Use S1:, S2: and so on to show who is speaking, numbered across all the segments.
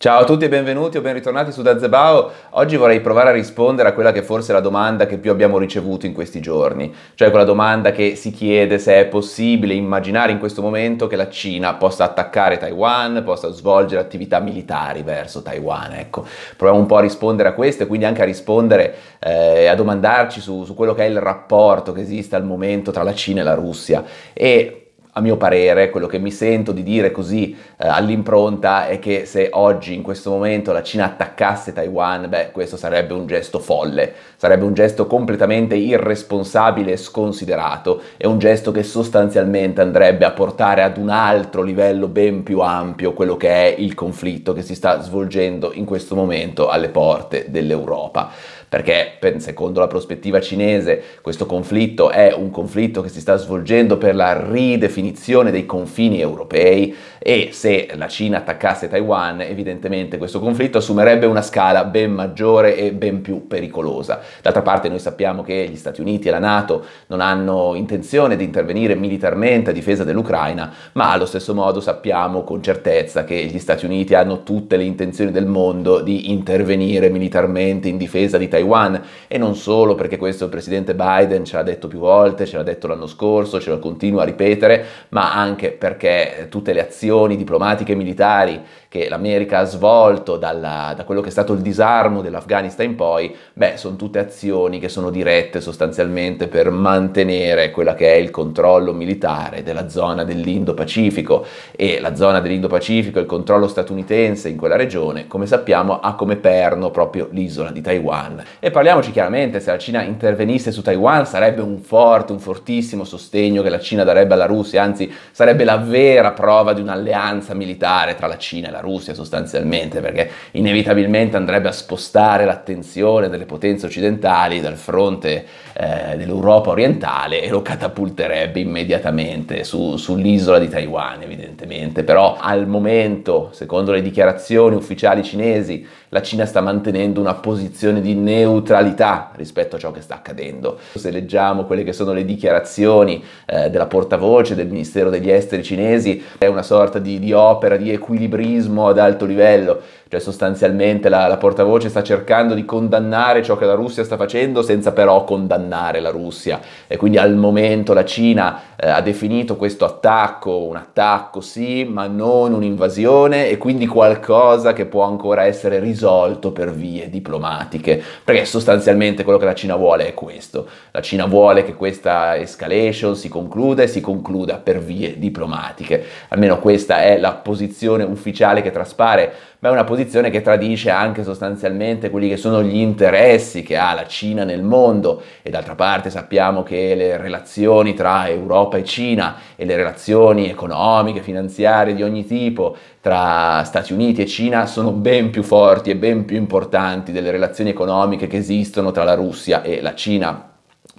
S1: Ciao a tutti e benvenuti o ben ritornati su Dazebao. Oggi vorrei provare a rispondere a quella che forse è la domanda che più abbiamo ricevuto in questi giorni, cioè quella domanda che si chiede se è possibile immaginare in questo momento che la Cina possa attaccare Taiwan, possa svolgere attività militari verso Taiwan. Ecco, proviamo un po' a rispondere a questo e quindi anche a rispondere eh, e eh, a domandarci su, su quello che è il rapporto che esiste al momento tra la Cina e la Russia. E a mio parere, quello che mi sento di dire così eh, all'impronta è che se oggi in questo momento la Cina attaccasse Taiwan, beh, questo sarebbe un gesto folle, sarebbe un gesto completamente irresponsabile e sconsiderato, è un gesto che sostanzialmente andrebbe a portare ad un altro livello ben più ampio quello che è il conflitto che si sta svolgendo in questo momento alle porte dell'Europa perché per, secondo la prospettiva cinese questo conflitto è un conflitto che si sta svolgendo per la ridefinizione dei confini europei e se la Cina attaccasse Taiwan evidentemente questo conflitto assumerebbe una scala ben maggiore e ben più pericolosa. D'altra parte noi sappiamo che gli Stati Uniti e la Nato non hanno intenzione di intervenire militarmente a difesa dell'Ucraina, ma allo stesso modo sappiamo con certezza che gli Stati Uniti hanno tutte le intenzioni del mondo di intervenire militarmente in difesa di Taiwan Taiwan e non solo perché questo il presidente Biden ce l'ha detto più volte, ce l'ha detto l'anno scorso, ce lo continua a ripetere, ma anche perché eh, tutte le azioni diplomatiche e militari che l'America ha svolto dalla, da quello che è stato il disarmo dell'Afghanistan in poi, beh, sono tutte azioni che sono dirette sostanzialmente per mantenere quella che è il controllo militare della zona dell'Indo-Pacifico e la zona dell'Indo-Pacifico, il controllo statunitense in quella regione, come sappiamo, ha come perno proprio l'isola di Taiwan e parliamoci chiaramente, se la Cina intervenisse su Taiwan sarebbe un forte, un fortissimo sostegno che la Cina darebbe alla Russia, anzi sarebbe la vera prova di un'alleanza militare tra la Cina e la Russia sostanzialmente, perché inevitabilmente andrebbe a spostare l'attenzione delle potenze occidentali dal fronte eh, dell'Europa orientale e lo catapulterebbe immediatamente su, sull'isola di Taiwan evidentemente, però al momento, secondo le dichiarazioni ufficiali cinesi, la Cina sta mantenendo una posizione di neutralità rispetto a ciò che sta accadendo. Se leggiamo quelle che sono le dichiarazioni eh, della portavoce del Ministero degli Esteri cinesi, è una sorta di, di opera di equilibrismo ad alto livello, cioè sostanzialmente la, la, portavoce sta cercando di condannare ciò che la Russia sta facendo senza però condannare la Russia e quindi al momento la Cina eh, ha definito questo attacco un attacco sì ma non un'invasione e quindi qualcosa che può ancora essere risolto risolto per vie diplomatiche, perché sostanzialmente quello che la Cina vuole è questo. La Cina vuole che questa escalation si concluda e si concluda per vie diplomatiche. Almeno questa è la posizione ufficiale che traspare, ma è una posizione che tradisce anche sostanzialmente quelli che sono gli interessi che ha la Cina nel mondo e d'altra parte sappiamo che le relazioni tra Europa e Cina e le relazioni economiche, finanziarie di ogni tipo tra Stati Uniti e Cina sono ben più forti e ben più importanti delle relazioni economiche che esistono tra la Russia e la Cina,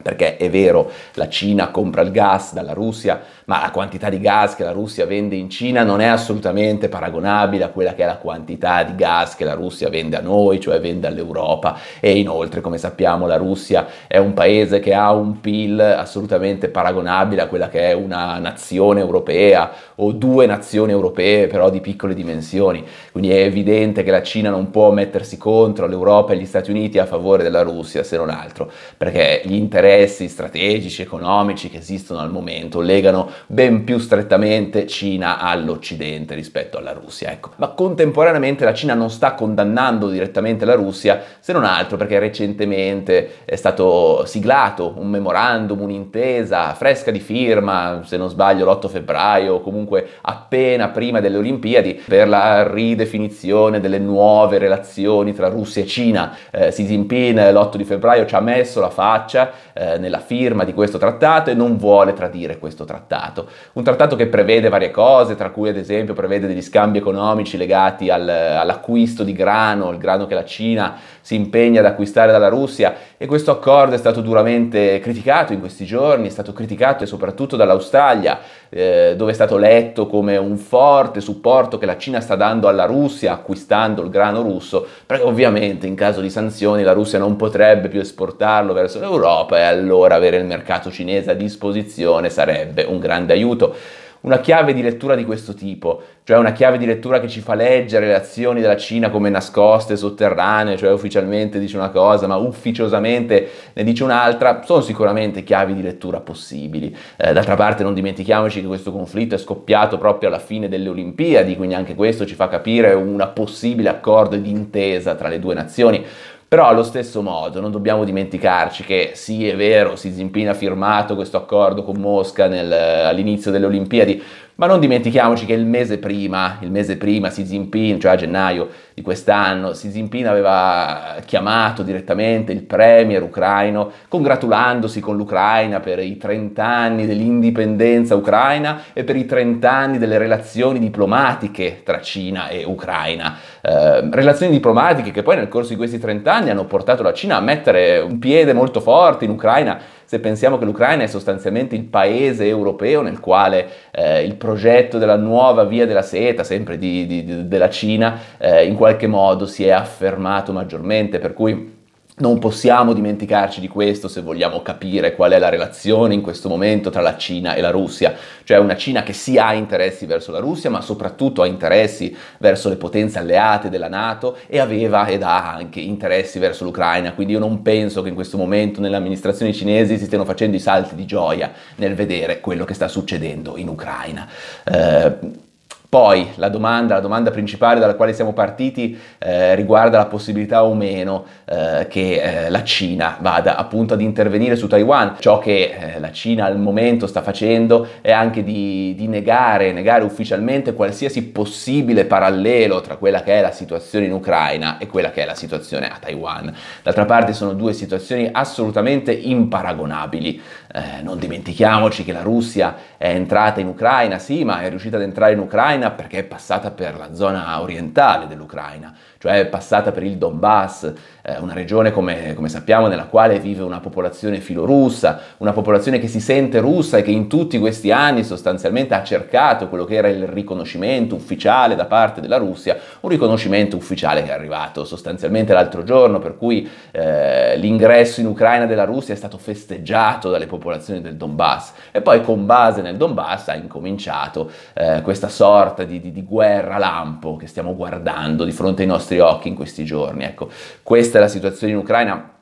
S1: perché è vero, la Cina compra il gas dalla Russia, ma la quantità di gas che la Russia vende in Cina non è assolutamente paragonabile a quella che è la quantità di gas che la Russia vende a noi, cioè vende all'Europa. E inoltre, come sappiamo, la Russia è un paese che ha un PIL assolutamente paragonabile a quella che è una nazione europea o due nazioni europee, però di piccole dimensioni. Quindi è evidente che la Cina non può mettersi contro l'Europa e gli Stati Uniti a favore della Russia, se non altro, perché gli interessi strategici, economici che esistono al momento legano ben più strettamente Cina all'Occidente rispetto alla Russia. Ecco. Ma contemporaneamente la Cina non sta condannando direttamente la Russia, se non altro perché recentemente è stato siglato un memorandum, un'intesa fresca di firma, se non sbaglio l'8 febbraio, comunque appena prima delle Olimpiadi, per la ridefinizione delle nuove relazioni tra Russia e Cina. Eh, Xi Jinping l'8 di febbraio ci ha messo la faccia eh, nella firma di questo trattato e non vuole tradire questo trattato trattato. Un trattato che prevede varie cose, tra cui ad esempio prevede degli scambi economici legati al, all'acquisto di grano, il grano che la Cina si impegna ad acquistare dalla Russia e questo accordo è stato duramente criticato in questi giorni, è stato criticato soprattutto dall'Australia, eh, dove è stato letto come un forte supporto che la Cina sta dando alla Russia acquistando il grano russo, perché ovviamente in caso di sanzioni la Russia non potrebbe più esportarlo verso l'Europa e allora avere il mercato cinese a disposizione sarebbe un grande aiuto una chiave di lettura di questo tipo, cioè una chiave di lettura che ci fa leggere le azioni della Cina come nascoste, sotterranee, cioè ufficialmente dice una cosa, ma ufficiosamente ne dice un'altra, sono sicuramente chiavi di lettura possibili. Eh, d'altra parte non dimentichiamoci che questo conflitto è scoppiato proprio alla fine delle Olimpiadi, quindi anche questo ci fa capire un possibile accordo di intesa tra le due nazioni. Però allo stesso modo non dobbiamo dimenticarci che sì è vero, Xi Jinping ha firmato questo accordo con Mosca nel, all'inizio delle Olimpiadi, ma non dimentichiamoci che il mese prima, il mese prima Xi Jinping, cioè a gennaio di quest'anno, Xi Jinping aveva chiamato direttamente il premier ucraino congratulandosi con l'Ucraina per i 30 anni dell'indipendenza ucraina e per i 30 anni delle relazioni diplomatiche tra Cina e Ucraina. Eh, relazioni diplomatiche che poi nel corso di questi 30 anni hanno portato la Cina a mettere un piede molto forte in Ucraina se pensiamo che l'Ucraina è sostanzialmente il paese europeo nel quale eh, il progetto della nuova via della seta, sempre di, di, di, della Cina, eh, in qualche modo si è affermato maggiormente, per cui non possiamo dimenticarci di questo se vogliamo capire qual è la relazione in questo momento tra la Cina e la Russia, cioè una Cina che sì ha interessi verso la Russia, ma soprattutto ha interessi verso le potenze alleate della Nato e aveva ed ha anche interessi verso l'Ucraina, quindi io non penso che in questo momento nelle amministrazioni cinesi si stiano facendo i salti di gioia nel vedere quello che sta succedendo in Ucraina. Eh, poi la domanda, la domanda, principale dalla quale siamo partiti eh, riguarda la possibilità o meno eh, che eh, la Cina vada appunto ad intervenire su Taiwan. Ciò che eh, la Cina al momento sta facendo è anche di, di negare, negare, ufficialmente qualsiasi possibile parallelo tra quella che è la situazione in Ucraina e quella che è la situazione a Taiwan. D'altra parte sono due situazioni assolutamente imparagonabili. Eh, non dimentichiamoci che la Russia è entrata in Ucraina, sì, ma è riuscita ad entrare in Ucraina dell'Ucraina perché è passata per la zona orientale dell'Ucraina, cioè è passata per il Donbass, eh, una regione come, come sappiamo nella quale vive una popolazione filorussa, una popolazione che si sente russa e che in tutti questi anni sostanzialmente ha cercato quello che era il riconoscimento ufficiale da parte della Russia, un riconoscimento ufficiale che è arrivato sostanzialmente l'altro giorno, per cui eh, l'ingresso in Ucraina della Russia è stato festeggiato dalle popolazioni del Donbass e poi con base nel Donbass ha incominciato eh, questa sorta sorta di, di, di, guerra lampo che stiamo guardando di fronte ai nostri occhi in questi giorni. Ecco, questa è la situazione in Ucraina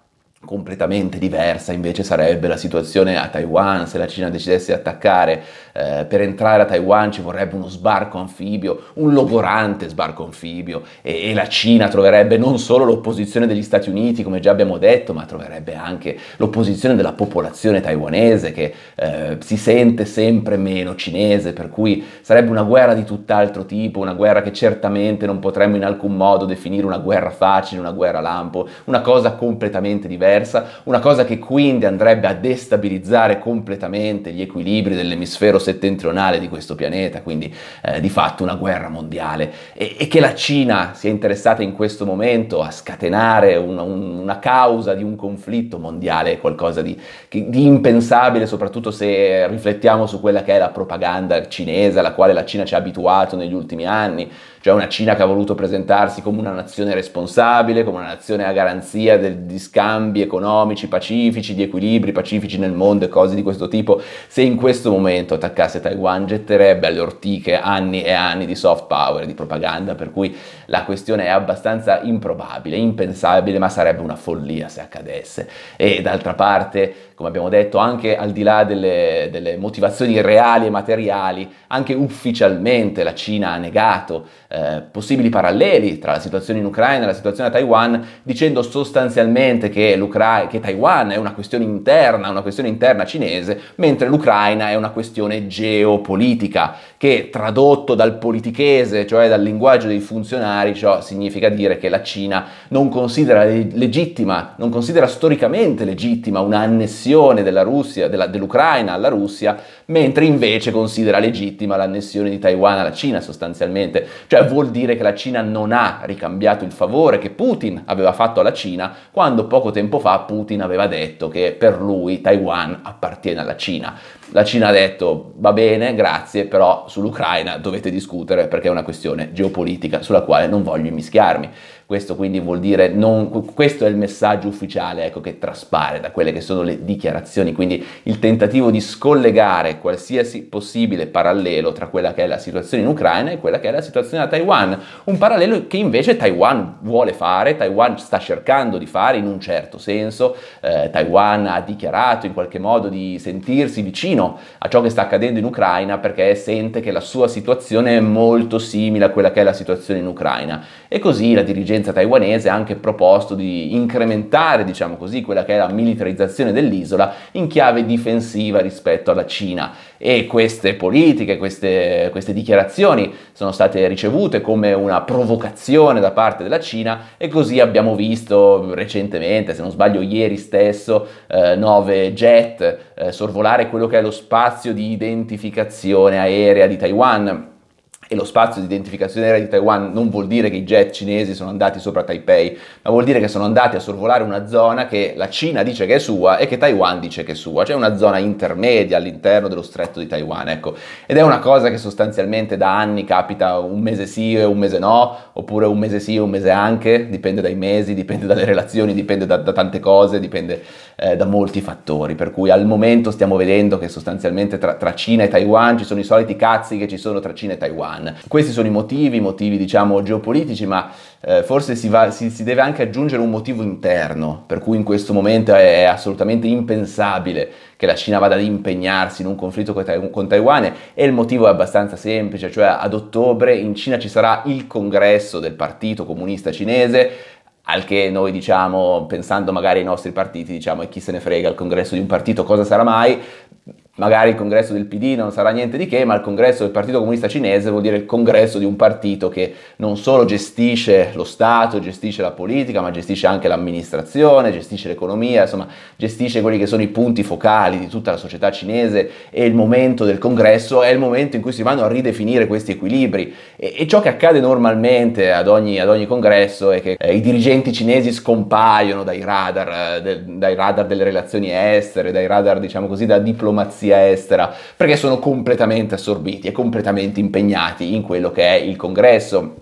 S1: completamente diversa invece sarebbe la situazione a Taiwan se la Cina decidesse di attaccare. Eh, per entrare a Taiwan ci vorrebbe uno sbarco anfibio, un logorante sbarco anfibio e, e, la Cina troverebbe non solo l'opposizione degli Stati Uniti, come già abbiamo detto, ma troverebbe anche l'opposizione della popolazione taiwanese che eh, si sente sempre meno cinese, per cui sarebbe una guerra di tutt'altro tipo, una guerra che certamente non potremmo in alcun modo definire una guerra facile, una guerra lampo, una cosa completamente diversa persa, una cosa che quindi andrebbe a destabilizzare completamente gli equilibri dell'emisfero settentrionale di questo pianeta, quindi eh, di fatto una guerra mondiale. E, e, che la Cina sia interessata in questo momento a scatenare un, una causa di un conflitto mondiale è qualcosa di, di impensabile, soprattutto se riflettiamo su quella che è la propaganda cinese alla quale la Cina ci ha abituato negli ultimi anni, cioè una Cina che ha voluto presentarsi come una nazione responsabile, come una nazione a garanzia del, di scambi scambi economici pacifici, di equilibri pacifici nel mondo e cose di questo tipo, se in questo momento attaccasse Taiwan getterebbe alle ortiche anni e anni di soft power, di propaganda, per cui la questione è abbastanza improbabile, impensabile, ma sarebbe una follia se accadesse. E d'altra parte, come abbiamo detto, anche al di là delle, delle motivazioni reali e materiali, anche ufficialmente la Cina ha negato eh, possibili paralleli tra la situazione in Ucraina e la situazione a Taiwan, dicendo sostanzialmente che l'Ucraina l'Ucraina, che Taiwan è una questione interna, una questione interna cinese, mentre l'Ucraina è una questione geopolitica che tradotto dal politichese, cioè dal linguaggio dei funzionari, ciò significa dire che la Cina non considera legittima, non considera storicamente legittima un'annessione della Russia, della, dell'Ucraina alla Russia, mentre invece considera legittima l'annessione di Taiwan alla Cina sostanzialmente. Cioè vuol dire che la Cina non ha ricambiato il favore che Putin aveva fatto alla Cina quando poco tempo fa Putin aveva detto che per lui Taiwan appartiene alla Cina. La Cina ha detto va bene, grazie, però sull'Ucraina dovete discutere perché è una questione geopolitica sulla quale non voglio immischiarmi. Questo quindi vuol dire, non, questo è il messaggio ufficiale ecco, che traspare da quelle che sono le dichiarazioni, quindi il tentativo di scollegare qualsiasi possibile parallelo tra quella che è la situazione in Ucraina e quella che è la situazione a Taiwan, un parallelo che invece Taiwan vuole fare, Taiwan sta cercando di fare in un certo senso, eh, Taiwan ha dichiarato in qualche modo di sentirsi vicino a ciò che sta accadendo in Ucraina perché sente che la sua situazione è molto simile a quella che è la situazione in Ucraina e così la dirigenza presidenza taiwanese ha anche proposto di incrementare, diciamo così, quella che è la militarizzazione dell'isola in chiave difensiva rispetto alla Cina. E queste politiche, queste, queste dichiarazioni sono state ricevute come una provocazione da parte della Cina e così abbiamo visto recentemente, se non sbaglio ieri stesso, eh, nove jet eh, sorvolare quello che è lo spazio di identificazione aerea di Taiwan e lo spazio di identificazione aerea di Taiwan non vuol dire che i jet cinesi sono andati sopra Taipei, ma vuol dire che sono andati a sorvolare una zona che la Cina dice che è sua e che Taiwan dice che è sua, cioè una zona intermedia all'interno dello stretto di Taiwan, ecco. Ed è una cosa che sostanzialmente da anni capita un mese sì e un mese no, oppure un mese sì e un mese anche, dipende dai mesi, dipende dalle relazioni, dipende da, da tante cose, dipende eh, da molti fattori, per cui al momento stiamo vedendo che sostanzialmente tra, tra Cina e Taiwan ci sono i soliti cazzi che ci sono tra Cina e Taiwan Iran. Questi sono i motivi, motivi diciamo geopolitici, ma eh, forse si, va, si, si, deve anche aggiungere un motivo interno, per cui in questo momento è, è assolutamente impensabile che la Cina vada ad impegnarsi in un conflitto con, con Taiwan e il motivo è abbastanza semplice, cioè ad ottobre in Cina ci sarà il congresso del Partito Comunista Cinese, al che noi diciamo, pensando magari ai nostri partiti, diciamo e chi se ne frega al congresso di un partito cosa sarà mai, magari il congresso del PD non sarà niente di che, ma il congresso del Partito Comunista Cinese vuol dire il congresso di un partito che non solo gestisce lo Stato, gestisce la politica, ma gestisce anche l'amministrazione, gestisce l'economia, insomma gestisce quelli che sono i punti focali di tutta la società cinese e il momento del congresso è il momento in cui si vanno a ridefinire questi equilibri e, e ciò che accade normalmente ad ogni, ad ogni congresso è che eh, i dirigenti cinesi scompaiono dai radar, eh, de, dai radar delle relazioni estere, dai radar diciamo così da diplomazia polizia estera, perché sono completamente assorbiti e completamente impegnati in quello che è il congresso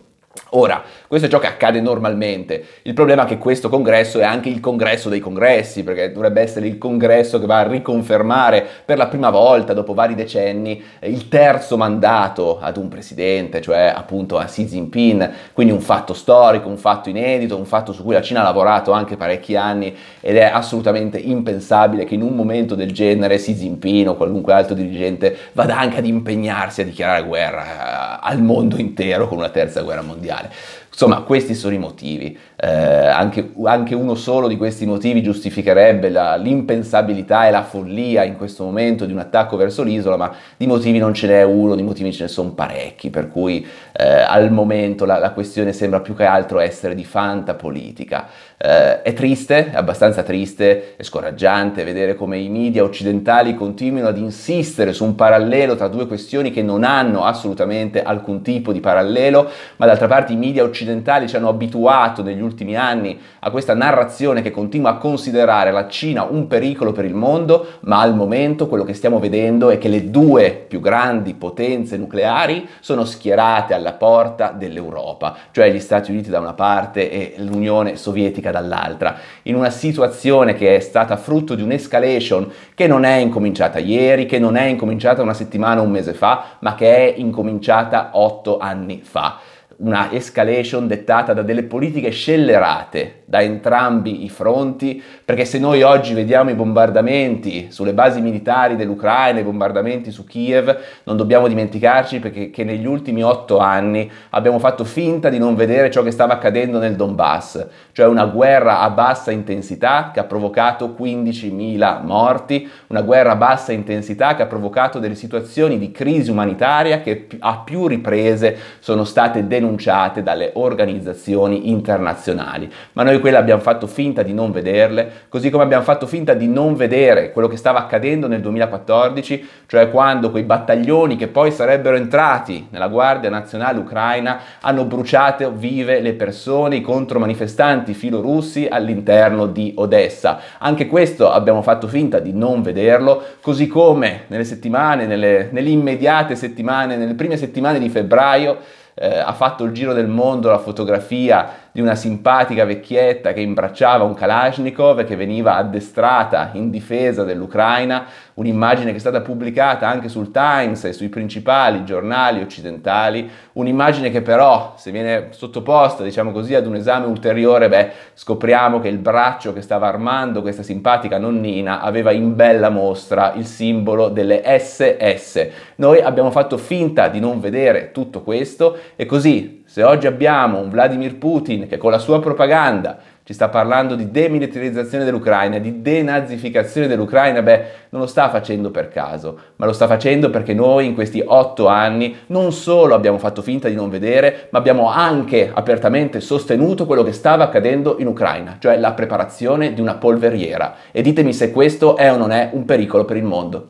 S1: Ora, questo è ciò che accade normalmente. Il problema è che questo congresso è anche il congresso dei congressi, perché dovrebbe essere il congresso che va a riconfermare per la prima volta dopo vari decenni eh, il terzo mandato ad un presidente, cioè appunto a Xi Jinping, quindi un fatto storico, un fatto inedito, un fatto su cui la Cina ha lavorato anche parecchi anni ed è assolutamente impensabile che in un momento del genere Xi Jinping o qualunque altro dirigente vada anche ad impegnarsi a dichiarare guerra eh, al mondo intero con una terza guerra mondiale. Insomma, questi sono i motivi eh, anche, anche, uno solo di questi motivi giustificherebbe la, l'impensabilità e la follia in questo momento di un attacco verso l'isola, ma di motivi non ce n'è uno, di motivi ce ne sono parecchi, per cui eh, al momento la, la, questione sembra più che altro essere di fantapolitica. Eh, è triste, è abbastanza triste e scoraggiante vedere come i media occidentali continuino ad insistere su un parallelo tra due questioni che non hanno assolutamente alcun tipo di parallelo, ma d'altra parte i media occidentali ci hanno abituato negli ultimi ultimi anni a questa narrazione che continua a considerare la Cina un pericolo per il mondo, ma al momento quello che stiamo vedendo è che le due più grandi potenze nucleari sono schierate alla porta dell'Europa, cioè gli Stati Uniti da una parte e l'Unione Sovietica dall'altra, in una situazione che è stata frutto di un'escalation che non è incominciata ieri, che non è incominciata una settimana, un mese fa, ma che è incominciata otto anni fa una escalation dettata da delle politiche scellerate da entrambi i fronti, perché se noi oggi vediamo i bombardamenti sulle basi militari dell'Ucraina, i bombardamenti su Kiev, non dobbiamo dimenticarci perché, che negli ultimi otto anni abbiamo fatto finta di non vedere ciò che stava accadendo nel Donbass, cioè una guerra a bassa intensità che ha provocato 15.000 morti, una guerra a bassa intensità che ha provocato delle situazioni di crisi umanitaria che a più riprese sono state denunciate denunciate dalle organizzazioni internazionali, ma noi quelle abbiamo fatto finta di non vederle, così come abbiamo fatto finta di non vedere quello che stava accadendo nel 2014, cioè quando quei battaglioni che poi sarebbero entrati nella Guardia Nazionale Ucraina hanno bruciato vive le persone, i contromanifestanti filorussi all'interno di Odessa. Anche questo abbiamo fatto finta di non vederlo, così come nelle settimane, nelle, nelle immediate settimane, nelle prime settimane di febbraio eh, ha fatto il giro del mondo la fotografia di una simpatica vecchietta che imbracciava un Kalashnikov che veniva addestrata in difesa dell'Ucraina, un'immagine che è stata pubblicata anche sul Times e sui principali giornali occidentali, un'immagine che però se viene sottoposta, diciamo così, ad un esame ulteriore, beh, scopriamo che il braccio che stava armando questa simpatica nonnina aveva in bella mostra il simbolo delle SS. Noi abbiamo fatto finta di non vedere tutto questo e così se oggi abbiamo un Vladimir Putin che con la sua propaganda ci sta parlando di demilitarizzazione dell'Ucraina, di denazificazione dell'Ucraina, beh, non lo sta facendo per caso, ma lo sta facendo perché noi in questi otto anni non solo abbiamo fatto finta di non vedere, ma abbiamo anche apertamente sostenuto quello che stava accadendo in Ucraina, cioè la preparazione di una polveriera. E ditemi se questo è o non è un pericolo per il mondo.